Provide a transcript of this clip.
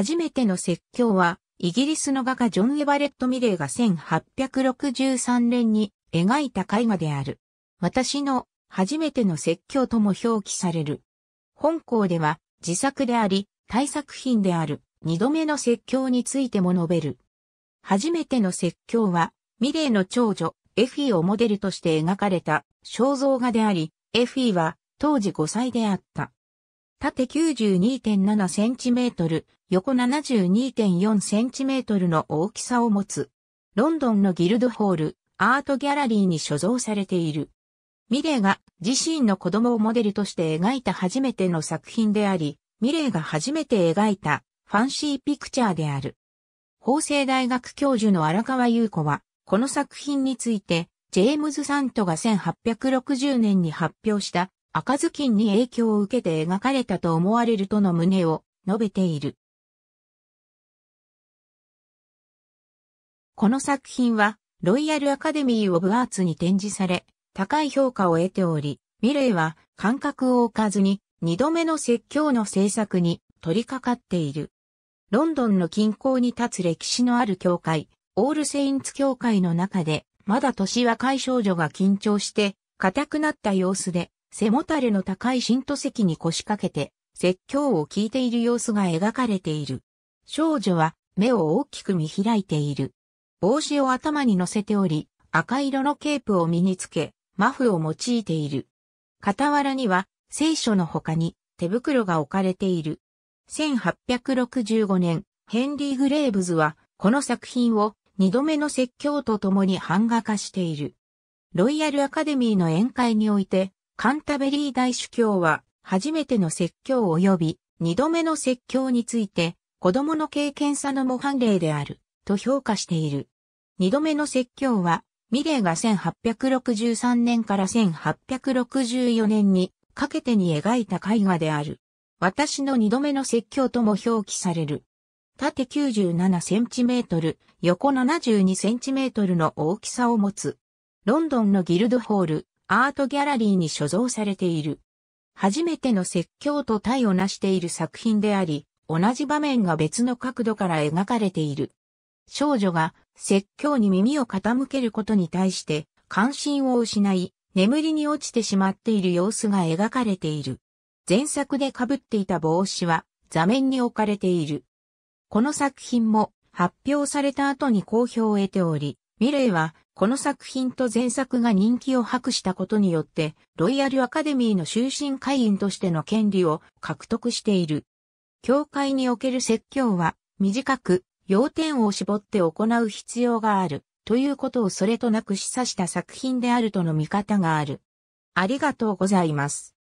初めての説教は、イギリスの画家ジョン・エバレット・ミレーが1863年に描いた絵画である。私の初めての説教とも表記される。本校では自作であり、大作品である二度目の説教についても述べる。初めての説教は、ミレーの長女、エフィをモデルとして描かれた肖像画であり、エフィは当時5歳であった。縦 92.7cm、横 72.4cm の大きさを持つ。ロンドンのギルドホール、アートギャラリーに所蔵されている。ミレーが自身の子供をモデルとして描いた初めての作品であり、ミレーが初めて描いたファンシーピクチャーである。法政大学教授の荒川優子は、この作品について、ジェームズ・サントが1860年に発表した赤ずきんに影響を受けて描かれたと思われるとの旨を述べている。この作品は、ロイヤルアカデミー・オブ・アーツに展示され、高い評価を得ており、ミレイは感覚を置かずに二度目の説教の制作に取り掛かっている。ロンドンの近郊に立つ歴史のある教会、オールセインツ教会の中で、まだ年若い少女が緊張して、固くなった様子で、背もたれの高い新都席に腰掛けて、説教を聞いている様子が描かれている。少女は目を大きく見開いている。帽子を頭に乗せており、赤色のケープを身につけ、マフを用いている。傍らには聖書の他に手袋が置かれている。1865年、ヘンリー・グレーブズはこの作品を二度目の説教とともに版画化している。ロイヤルアカデミーの宴会においてカンタベリー大主教は、初めての説教及び、二度目の説教について、子供の経験さの模範例である、と評価している。二度目の説教は、ミレーが1863年から1864年にかけてに描いた絵画である。私の二度目の説教とも表記される。縦97センチメートル、横72センチメートルの大きさを持つ。ロンドンのギルドホール、アートギャラリーに所蔵されている。初めての説教と対をなしている作品であり、同じ場面が別の角度から描かれている。少女が説教に耳を傾けることに対して関心を失い、眠りに落ちてしまっている様子が描かれている。前作で被っていた帽子は座面に置かれている。この作品も発表された後に好評を得ており、ミレイはこの作品と前作が人気を博したことによって、ロイヤルアカデミーの終身会員としての権利を獲得している。教会における説教は、短く、要点を絞って行う必要がある、ということをそれとなく示唆した作品であるとの見方がある。ありがとうございます。